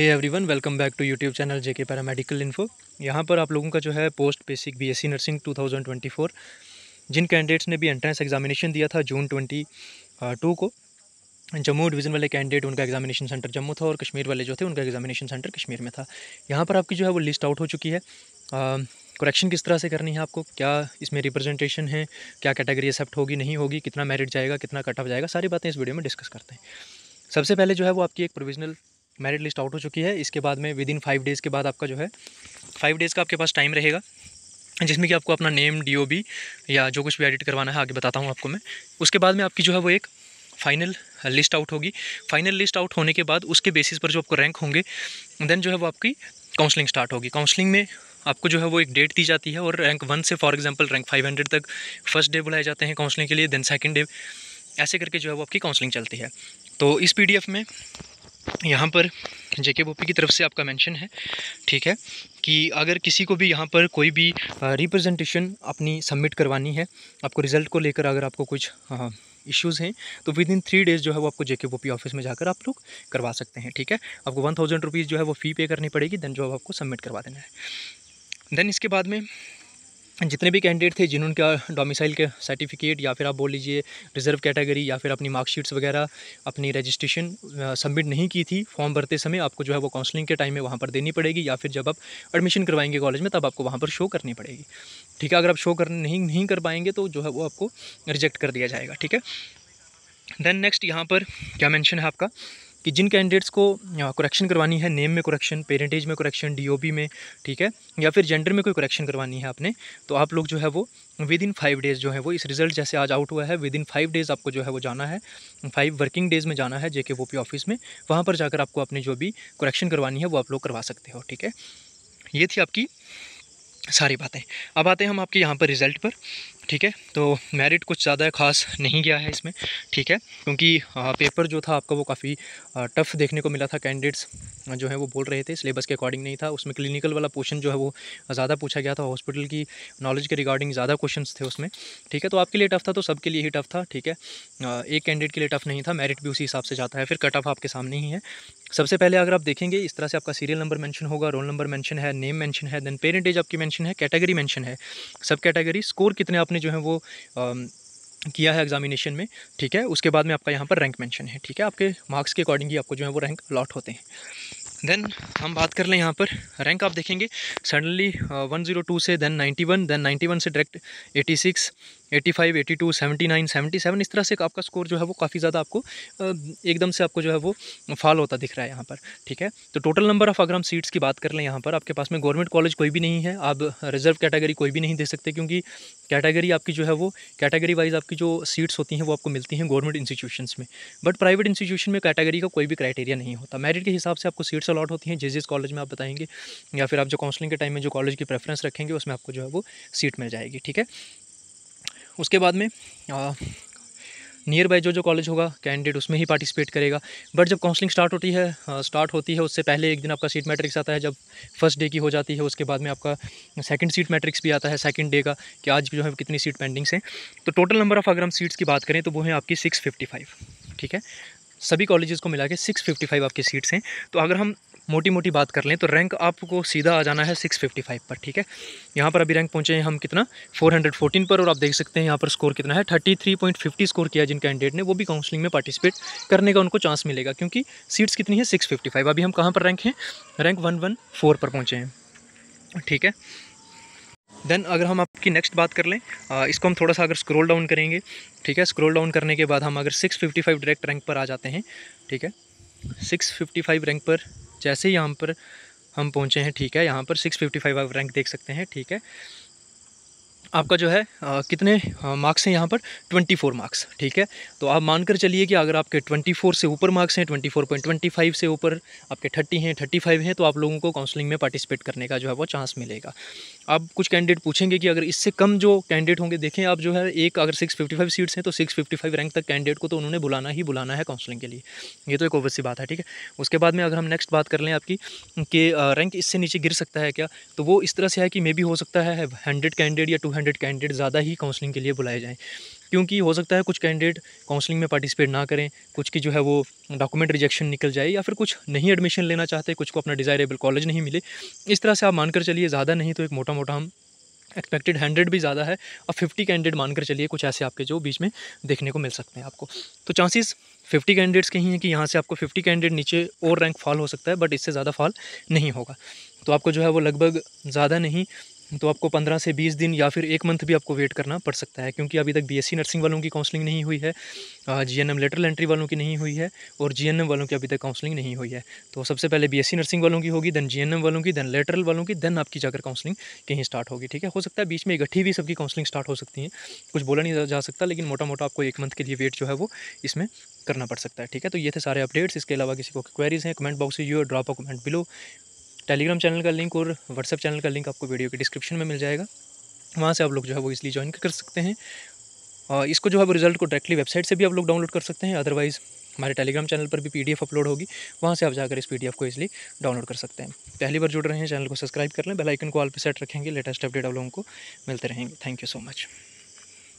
hey everyone welcome back to YouTube channel J K medical info यहाँ पर आप लोगों का जो है पोस्ट बेसिक बीएससी नर्सिंग 2024 जिन कैंडिडेट्स ने भी एंट्रेंस एग्जामिनेशन दिया था जून 22 को जम्मू डिवीज़न वाले कैंडिडेट उनका एग्जामिनेशन सेंटर जम्मू था और कश्मीर वाले जो थे उनका एग्जामिनेशन सेंटर कश्मीर में था यहाँ पर आपकी जो है वो लिस्ट आउट हो चुकी है करेक्शन किस तरह से करनी है आपको क्या इसमें रिप्रेजेंटेशन है क्या कैटेगरी एक्सेप्ट होगी नहीं होगी कितना मेरिट जाएगा कितना कट ऑफ जाएगा सारी बातें इस वीडियो में डिस्कस करते हैं सबसे पहले जो है वो आपकी एक प्रोविजनल मेरिट लिस्ट आउट हो चुकी है इसके बाद में विद इन फाइव डेज़ के बाद आपका जो है फाइव डेज़ का आपके पास टाइम रहेगा जिसमें कि आपको अपना नेम डीओबी या जो कुछ भी एडिट करवाना है आगे बताता हूँ आपको मैं उसके बाद में आपकी जो है वो एक फाइनल लिस्ट आउट होगी फाइनल लिस्ट आउट होने के बाद उसके बेसिस पर जो आपको रैंक होंगे देन जो है वो आपकी काउंसलिंग स्टार्ट होगी काउंसलिंग में आपको जो है वो एक डेट दी जाती है और रैंक वन से फॉर एग्जांपल रैंक 500 तक फर्स्ट डे बुलाए जाते हैं काउंसलिंग के लिए देन सेकंड डे ऐसे करके जो है वो आपकी काउंसलिंग चलती है तो इस पी में यहाँ पर जेके बोपी की तरफ से आपका मेंशन है ठीक है कि अगर किसी को भी यहाँ पर कोई भी रिप्रेजेंटेशन अपनी सबमिट करवानी है आपको रिज़ल्ट को लेकर अगर आपको कुछ इश्यूज़ हैं तो विद इन थ्री डेज़ जो है वो आपको जेके बोपी ऑफिस में जाकर आप लोग करवा सकते हैं ठीक है आपको वन थाउजेंड रुपीज़ जो है वो फ़ी पे करनी पड़ेगी देन जो आपको सबमिट करवा देना है देन इसके बाद में जितने भी कैंडिडेट थे जिन्होंने डोमिसाइल के सर्टिफिकेट या फिर आप बोल लीजिए रिजर्व कैटेगरी या फिर अपनी मार्कशीट्स वगैरह अपनी रजिस्ट्रेशन सबमिट नहीं की थी फॉर्म भरते समय आपको जो है वो काउंसलिंग के टाइम में वहाँ पर देनी पड़ेगी या फिर जब आप एडमिशन करवाएंगे कॉलेज में तब आपको वहाँ पर शो करनी पड़ेगी ठीक है अगर आप शो कर नहीं नहीं कर पाएंगे तो जो है वो आपको रिजेक्ट कर दिया जाएगा ठीक है देन नेक्स्ट यहाँ पर क्या मैंशन है आपका कि जिन कैंडिडेट्स को करेक्शन करवानी है नेम में करेक्शन पेरेंटेज में करेक्शन डीओबी में ठीक है या फिर जेंडर में कोई करेक्शन करवानी है आपने तो आप लोग जो है वो विद इन फाइव डेज़ जो है वो इस रिजल्ट जैसे आज आउट हुआ है विद इन फाइव डेज़ आपको जो है वो जाना है फाइव वर्किंग डेज़ में जाना है जेके वो पी ऑफिस में वहाँ पर जाकर आपको अपनी जो भी करेक्शन करवानी है वो आप लोग करवा सकते हो ठीक है ये थी आपकी सारी बातें अब आते हैं हम आपके यहाँ पर रिज़ल्ट पर ठीक है तो मेरिट कुछ ज़्यादा खास नहीं गया है इसमें ठीक है क्योंकि पेपर जो था आपका वो काफ़ी टफ़ देखने को मिला था कैंडिडेट्स जो है वो बोल रहे थे सिलेबस के अकॉर्डिंग नहीं था उसमें क्लिनिकल वाला पोर्शन जो है वो ज़्यादा पूछा गया था हॉस्पिटल की नॉलेज के रिगार्डिंग ज़्यादा क्वेश्चन थे उसमें ठीक है तो आपके लिए टफ़ था तो सबके लिए ही टफ़ था ठीक है एक कैंडिडेट के लिए टफ़ नहीं था मेरिट भी उसी हिसाब से जाता है फिर कट ऑफ आपके सामने ही है सबसे पहले अगर आप देखेंगे इस तरह से आपका सीरियल नंबर मेंशन होगा रोल नंबर मेंशन है नेम मेंशन है देन पेरेंटेज आपकी मेंशन है कैटेगरी मेंशन है सब कैटेगरी स्कोर कितने आपने जो है वो आ, किया है एग्जामिनेशन में ठीक है उसके बाद में आपका यहाँ पर रैंक मेंशन है ठीक है आपके मार्क्स के अकॉर्डिंग ही आपको जो है वो रैंक अलॉट होते हैं देन हम बात कर लें यहाँ पर रैंक आप देखेंगे सडनली 102 से देन नाइन्टी देन नाइन्टी से direct eighty eighty five eighty two seventy nine seventy seven इस तरह से आपका स्कोर जो है वो काफ़ी ज़्यादा आपको एकदम से आपको जो है वो फॉल होता दिख रहा है यहाँ पर ठीक है तो टोटल नंबर ऑफ अगर हम सीट्स की बात कर लें यहाँ पर आपके पास में गवर्नमेंट कॉलेज कोई भी नहीं है आप रिजर्व कैटेगरी कोई भी नहीं दे सकते क्योंकि कैटेगरी आपकी जो है वो कैटेगरी वाइज आपकी जो सीट्स होती हैं वो आपको मिलती हैं गवर्नमेंट इंस्टीट्यूशन में बट प्राइवेट इंस्टीट्यूशन में कैटेगरी का कोई भी क्राइटेरिया नहीं होता मेरिट के हिसाब से आपको सीट्स अलॉट होती हैं जिस जिस कॉलेज में आप बताएंगे या फिर आप जो काउंसलिंग के टाइम में जो कॉलेज की प्रेफरेंस रखेंगे उसमें आपको जो है वो सीट मिल जाएगी ठीक है उसके बाद में नियर बाई जो जो कॉलेज होगा कैंडिडेट उसमें ही पार्टिसिपेट करेगा बट जब काउंसलिंग स्टार्ट होती है आ, स्टार्ट होती है उससे पहले एक दिन आपका सीट मैट्रिक्स आता है जब फर्स्ट डे की हो जाती है उसके बाद में आपका सेकंड सीट मैट्रिक्स भी आता है सेकंड डे का कि आज जो है कितनी सीट पेंडिंग्स हैं तो टोटल नंबर ऑफ अगर हम सीट्स की बात करें तो वो है आपकी सिक्स ठीक है सभी कॉलेजेस को मिला के सिक्स आपकी सीट्स हैं तो अगर हम मोटी मोटी बात कर लें तो रैंक आपको सीधा आ जाना है 655 पर ठीक है यहाँ पर अभी रैंक पहुँचे हैं हम कितना 414 पर और आप देख सकते हैं यहाँ पर स्कोर कितना है 33.50 स्कोर किया जिन कैंडिडेट ने वो भी काउंसलिंग में पार्टिसिपेट करने का उनको चांस मिलेगा क्योंकि सीट्स कितनी है सिक्स अभी हम कहाँ पर रैंक हैं रैंक वन पर पहुँचे हैं ठीक है देन अगर हम आपकी नेक्स्ट बात कर लें आ, इसको हम थोड़ा सा अगर स्क्रॉल डाउन करेंगे ठीक है स्क्रॉल डाउन करने के बाद हम अगर 655 डायरेक्ट रैंक पर आ जाते हैं ठीक है 655 रैंक पर जैसे ही यहाँ पर हम पहुँचे हैं ठीक है यहाँ पर सिक्स फिफ्टी फाइव आप रैंक देख सकते हैं ठीक है आपका जो है आ, कितने मार्क्स हैं यहाँ पर 24 मार्क्स ठीक है तो आप मानकर चलिए कि अगर आपके 24 से ऊपर मार्क्स हैं 24.25 से ऊपर आपके 30 हैं 35 हैं तो आप लोगों को काउंसलिंग में पार्टिसिपेट करने का जो है वो चांस मिलेगा आप कुछ कैंडिडेट पूछेंगे कि अगर इससे कम जो कैंडिडेट होंगे देखें आप जो है एक अगर 655 सीट्स हैं तो 655 रैंक तक कैंडिडेट को तो उन्होंने बुलाना ही बुलाना है काउंसलिंग के लिए ये तो एक ओवर सी बात है ठीक है उसके बाद में अगर हम नेक्स्ट बात कर लें आपकी कि रैंक इससे नीचे गिर सकता है क्या तो वो इस तरह से है कि मे भी हो सकता है हंड्रेड कैंडिडेट या टू कैंडिडेट ज़्यादा ही काउंसलिंग के लिए बुलाए जाएँ क्योंकि हो सकता है कुछ कैंडिडेट काउंसलिंग में पार्टिसिपेट ना करें कुछ की जो है वो डॉक्यूमेंट रिजेक्शन निकल जाए या फिर कुछ नहीं एडमिशन लेना चाहते कुछ को अपना डिज़ायरेबल कॉलेज नहीं मिले इस तरह से आप मानकर चलिए ज़्यादा नहीं तो एक मोटा मोटा हम एक्सपेक्टेड हंड्रेड भी ज़्यादा है और फिफ्टी कैंडिडेट मानकर चलिए कुछ ऐसे आपके जो बीच में देखने को मिल सकते हैं आपको तो चांसेस फिफ्टी कैंडिडेट्स के ही हैं कि यहाँ से आपको फिफ्टी कैंडिडेट नीचे और रैंक फॉल हो सकता है बट इससे ज़्यादा फॉल नहीं होगा तो आपको जो है वो लगभग ज़्यादा नहीं तो आपको पंद्रह से बीस दिन या फिर एक मंथ भी आपको वेट करना पड़ सकता है क्योंकि अभी तक बीएससी नर्सिंग वालों की काउंसलिंग नहीं हुई है जीएनएम लेटरल एंट्री वालों की नहीं हुई है और जीएनएम वालों की अभी तक काउंसलिंग नहीं हुई है तो सबसे पहले बीएससी नर्सिंग वालों की होगी देन जी वालों की देन लेटरल वालों की देन आपकी जाकर काउंसलिंग कहीं स्टार्ट होगी ठीक है हो सकता है बीच में इकट्ठी भी सबकी काउंसलिंग स्टार्ट हो सकती है कुछ बोला नहीं जा सकता लेकिन मोटा मोटा आपको एक मंथ के लिए वेट जो है वो इसमें करना पड़ सकता है ठीक है तो ये थे सारे अपडेट्स इसके अलावा किसी को क्वेरीज हैं कमेंट बॉक्स से you drop a comment below Telegram channel का लिंक और व्हाट्सएप चैनल का लिंक आपको वीडियो के डिस्क्रिप्शन में मिल जाएगा वहाँ से आप लोग जो है वो इसलिए ज्वाइन कर सकते हैं और इसको जो है रिजल्ट को डायरेक्टली वेबसाइट से भी आप लोग डाउनलोड कर सकते हैं अदरवाइज़ हमारे टेलीग्राम चैनल पर भी पीडीएफ अपलोड होगी वहाँ से आप जाकर इस पीडीएफ को इसलिए डाउनलोड कर सकते हैं पहली बार जुड़ रहे हैं चैनल को सब्सक्राइब कर लें बेल आइकन को ऑल पे सेट रखेंगे लेटेस्ट अपडेट आप लोगों को मिलते रहेंगे थैंक यू सो मच